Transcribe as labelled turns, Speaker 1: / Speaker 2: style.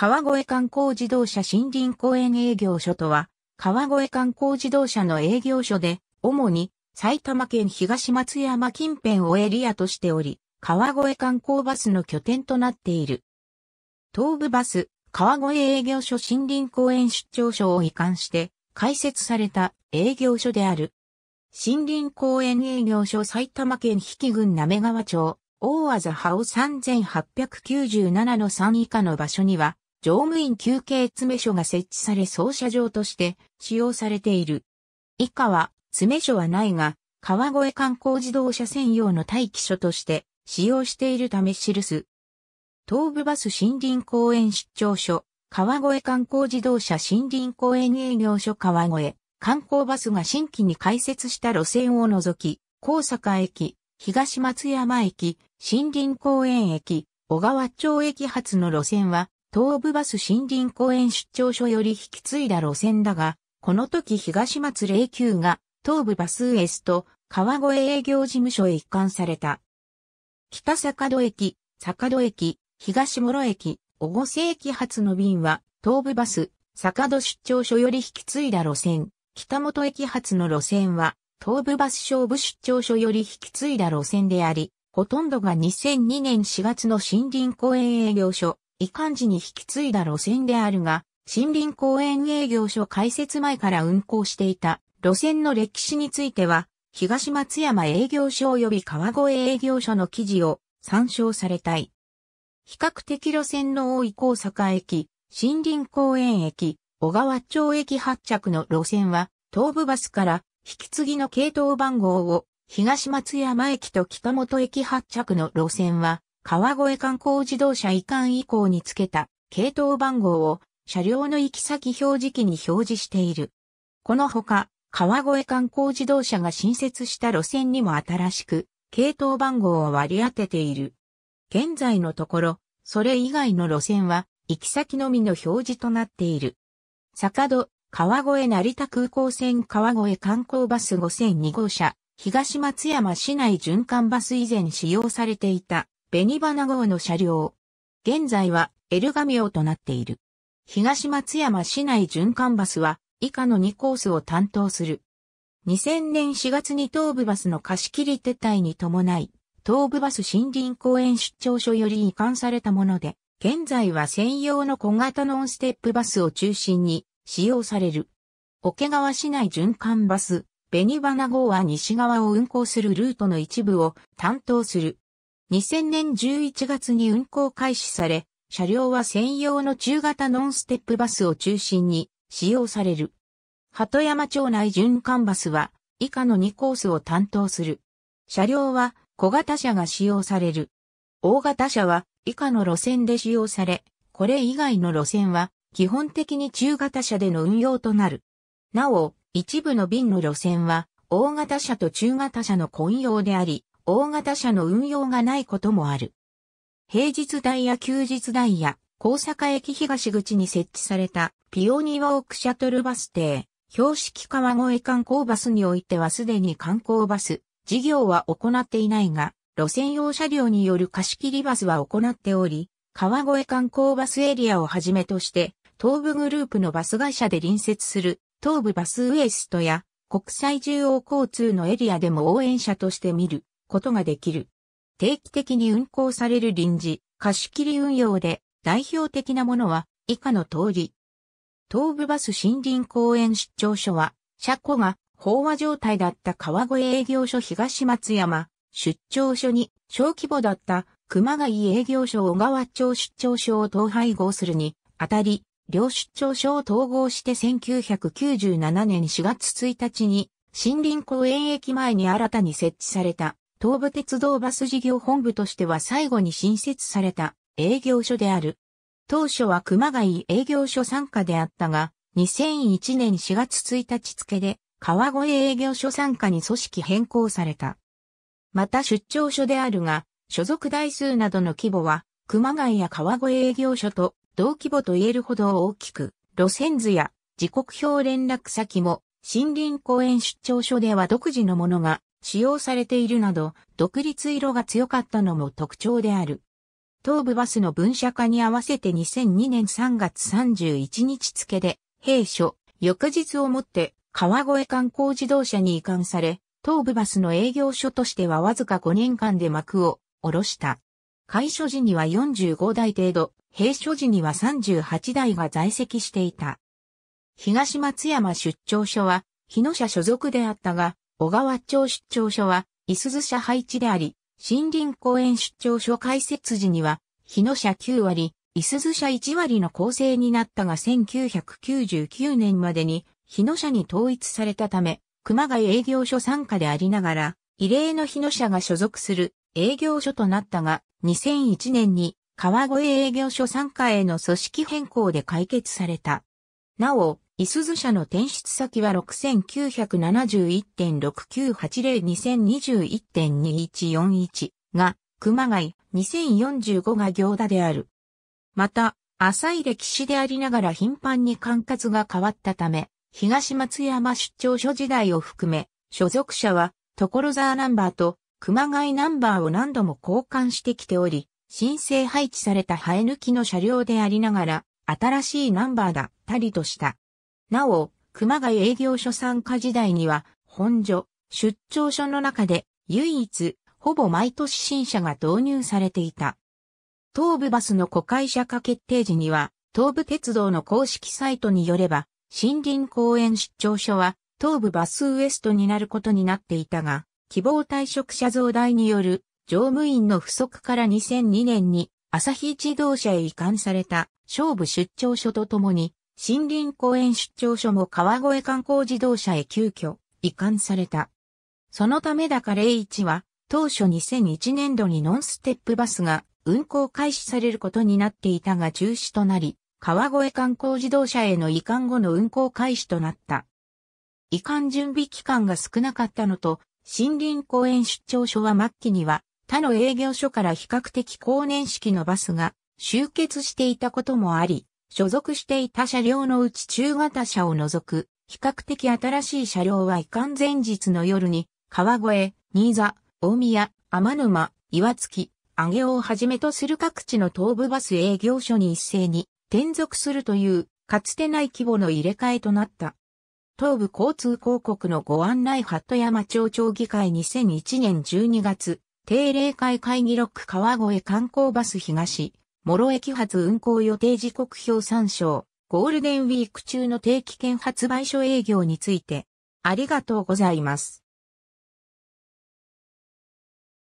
Speaker 1: 川越観光自動車森林公園営業所とは、川越観光自動車の営業所で、主に埼玉県東松山近辺をエリアとしており、川越観光バスの拠点となっている。東武バス、川越営業所森林公園出張所を移管して開設された営業所である。森林公園営業所埼玉県比企郡滑川町、大和葉を3897の3以下の場所には、乗務員休憩詰所が設置され操車場として使用されている。以下は、詰所はないが、川越観光自動車専用の待機所として使用しているため記す。東武バス森林公園出張所、川越観光自動車森林公園営業所川越、観光バスが新規に開設した路線を除き、高坂駅、東松山駅、森林公園駅、小川町駅発の路線は、東武バス森林公園出張所より引き継いだ路線だが、この時東松09が東武バスウエスト川越営業事務所へ移管された。北坂戸駅、坂戸駅、東室駅、小五世発の便は東武バス坂戸出張所より引き継いだ路線、北本駅発の路線は東武バス勝負出張所より引き継いだ路線であり、ほとんどが2002年4月の森林公園営業所、遺憾時に引き継いだ路線であるが、森林公園営業所開設前から運行していた路線の歴史については、東松山営業所及び川越営業所の記事を参照されたい。比較的路線の多い高坂駅、森林公園駅、小川町駅発着の路線は、東武バスから引き継ぎの系統番号を東松山駅と北本駅発着の路線は、川越観光自動車移管以降につけた系統番号を車両の行き先表示器に表示している。このほか、川越観光自動車が新設した路線にも新しく、系統番号を割り当てている。現在のところ、それ以外の路線は、行き先のみの表示となっている。坂戸、川越成田空港線川越観光バス5002号車、東松山市内循環バス以前使用されていたベニバナ号の車両。現在はエルガミオとなっている。東松山市内循環バスは以下の2コースを担当する。2000年4月に東部バスの貸し切り撤退に伴い、東部バス森林公園出張所より移管されたもので、現在は専用の小型ノンステップバスを中心に使用される。桶川市内循環バス、ベニバナ号は西側を運行するルートの一部を担当する。2000年11月に運行開始され、車両は専用の中型ノンステップバスを中心に使用される。鳩山町内循環バスは以下の2コースを担当する。車両は小型車が使用される。大型車は以下の路線で使用され、これ以外の路線は基本的に中型車での運用となる。なお、一部の便の路線は大型車と中型車の混用であり、大型車の運用がないこともある。平日台や休日台や、高坂駅東口に設置されたピオニーウォークシャトルバス停、標識川越観光バスにおいてはすでに観光バス、事業は行っていないが、路線用車両による貸し切りバスは行っており、川越観光バスエリアをはじめとして、東部グループのバス会社で隣接する東部バスウエストや国際中央交通のエリアでも応援者として見ることができる。定期的に運行される臨時、貸し切り運用で代表的なものは以下の通り。東武バス森林公園出張所は、車庫が飽和状態だった川越営業所東松山、出張所に小規模だった熊谷営業所小川町出張所を統廃合するに、あたり、両出張所を統合して1997年4月1日に森林公園駅前に新たに設置された東武鉄道バス事業本部としては最後に新設された営業所である。当初は熊谷営業所参加であったが、2001年4月1日付で川越営業所参加に組織変更された。また出張所であるが、所属台数などの規模は、熊谷や川越営業所と同規模と言えるほど大きく、路線図や時刻表連絡先も森林公園出張所では独自のものが使用されているなど、独立色が強かったのも特徴である。東部バスの分社化に合わせて2002年3月31日付で、閉所、翌日をもって、川越観光自動車に移管され、東部バスの営業所としてはわずか5年間で幕を下ろした。開所時には45台程度、閉所時には38台が在籍していた。東松山出張所は、日野社所属であったが、小川町出張所は、伊鈴社配置であり、森林公園出張所開設時には、日野社9割、伊鈴社1割の構成になったが1999年までに、日野社に統一されたため、熊谷営業所参加でありながら、異例の日野社が所属する営業所となったが、2001年に川越営業所参加への組織変更で解決された。なお、イスズ社の転出先は6971.69802021.2141が熊谷2045が行田である。また、浅い歴史でありながら頻繁に管轄が変わったため、東松山出張所時代を含め、所属者は、所沢ナンバーと熊谷ナンバーを何度も交換してきており、申請配置された生え抜きの車両でありながら、新しいナンバーだったりとした。なお、熊谷営業所参加時代には、本所、出張所の中で、唯一、ほぼ毎年新車が導入されていた。東武バスの子会社化決定時には、東武鉄道の公式サイトによれば、森林公園出張所は、東武バスウエストになることになっていたが、希望退職者増大による乗務員の不足から2002年に朝日自動車へ移管された勝負出張所とともに森林公園出張所も川越観光自動車へ急遽移管された。そのためだか零一は当初2001年度にノンステップバスが運行開始されることになっていたが中止となり、川越観光自動車への移管後の運行開始となった。移管準備期間が少なかったのと、森林公園出張所は末期には他の営業所から比較的高年式のバスが集結していたこともあり、所属していた車両のうち中型車を除く、比較的新しい車両はかん。前日の夜に、川越、新座、大宮、天沼、岩月、上尾をはじめとする各地の東部バス営業所に一斉に転属するという、かつてない規模の入れ替えとなった。東部交通広告のご案内鳩山町町議会2001年12月、定例会会議録川越観光バス東、諸駅発運行予定時刻表参照、ゴールデンウィーク中の定期券発売所営業について、ありがとうございます。